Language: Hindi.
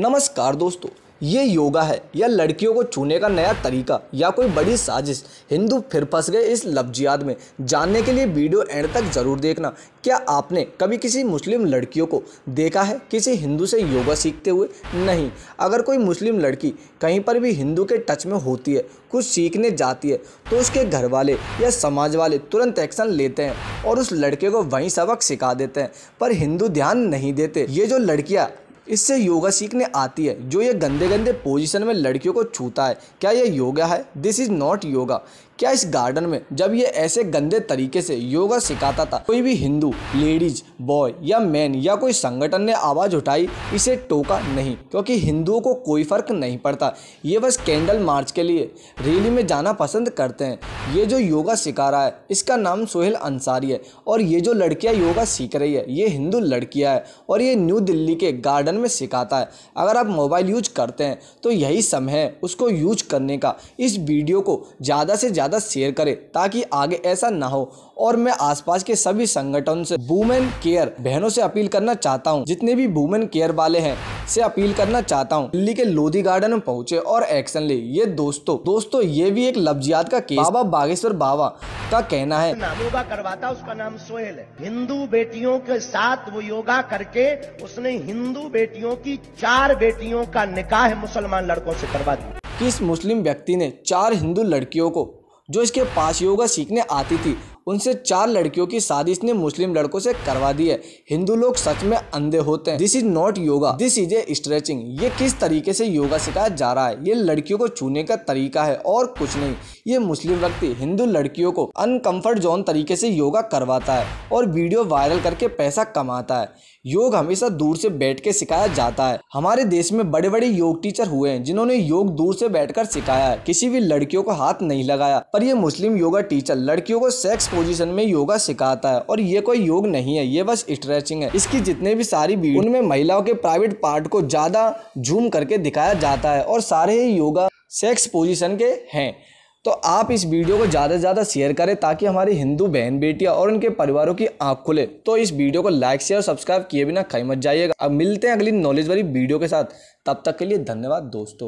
नमस्कार दोस्तों ये योगा है या लड़कियों को छूने का नया तरीका या कोई बड़ी साजिश हिंदू फिर फंस गए इस लफ्जियात में जानने के लिए वीडियो एंड तक ज़रूर देखना क्या आपने कभी किसी मुस्लिम लड़कियों को देखा है किसी हिंदू से योगा सीखते हुए नहीं अगर कोई मुस्लिम लड़की कहीं पर भी हिंदू के टच में होती है कुछ सीखने जाती है तो उसके घर वाले या समाज वाले तुरंत एक्शन लेते हैं और उस लड़के को वहीं सबक सिखा देते हैं पर हिंदू ध्यान नहीं देते ये जो लड़कियाँ इससे योगा सीखने आती है जो ये गंदे गंदे पोजीशन में लड़कियों को छूता है क्या ये योगा है दिस इज़ नॉट योगा क्या इस गार्डन में जब ये ऐसे गंदे तरीके से योगा सिखाता था कोई भी हिंदू लेडीज बॉय या मैन या कोई संगठन ने आवाज़ उठाई इसे टोका नहीं क्योंकि हिंदुओं को कोई फ़र्क नहीं पड़ता ये बस कैंडल मार्च के लिए रैली में जाना पसंद करते हैं ये जो योगा सिखा रहा है इसका नाम सोहेल अंसारी है और ये जो लड़कियाँ योगा सीख रही है ये हिंदू लड़कियाँ है और ये न्यू दिल्ली के गार्डन में सिखाता है अगर आप मोबाइल यूज करते हैं तो यही समय उसको यूज करने का इस वीडियो को ज़्यादा से ज़्यादा शेयर करें ताकि आगे ऐसा ना हो और मैं आसपास के सभी संगठन से वुमेन केयर बहनों से अपील करना चाहता हूँ जितने भी वुमेन केयर वाले हैं से अपील करना चाहता हूँ दिल्ली के लोधी गार्डन में पहुंचे और एक्शन ले ये दोस्तों दोस्तों ये भी एक लफ्जियात का केस बाबा बागेश्वर बाबा का कहना है नाम योगा करवाता उसका नाम सोहेल है हिंदू बेटियों के साथ वो योगा करके उसने हिंदू बेटियों की चार बेटियों का निकाह मुसलमान लड़कों से करवा दिया किस मुस्लिम व्यक्ति ने चार हिंदू लड़कियों को जो इसके पास योगा सीखने आती थी उनसे चार लड़कियों की शादी इसने मुस्लिम लड़कों से करवा दी है हिंदू लोग सच में अंधे होते हैं this is not yoga this is a stretching ये किस तरीके से योगा सिखाया जा रहा है ये लड़कियों को छूने का तरीका है और कुछ नहीं ये मुस्लिम व्यक्ति हिंदू लड़कियों को अनकम्फर्ट जोन तरीके से योगा करवाता है और वीडियो वायरल करके पैसा कमाता है योग हमेशा दूर से बैठ के सिखाया जाता है हमारे देश में बड़े बड़े योग टीचर हुए हैं जिन्होंने योग दूर से बैठकर सिखाया है किसी भी लड़कियों को हाथ नहीं लगाया पर यह मुस्लिम योगा टीचर लड़कियों को सेक्स पोजीशन में योगा सिखाता है और ये कोई योग नहीं है ये बस स्ट्रेचिंग है इसकी जितने भी सारी वीडियो उनमें महिलाओं के प्राइवेट पार्ट को ज़्यादा जूम करके दिखाया जाता है और सारे ही योगा सेक्स पोजिशन के हैं तो आप इस वीडियो को ज़्यादा से ज़्यादा शेयर करें ताकि हमारी हिंदू बहन बेटियां और उनके परिवारों की आंख खुले तो इस वीडियो को लाइक शेयर और सब्सक्राइब किए बिना कहीं मत जाइएगा अब मिलते हैं अगली नॉलेज वाली वीडियो के साथ तब तक के लिए धन्यवाद दोस्तों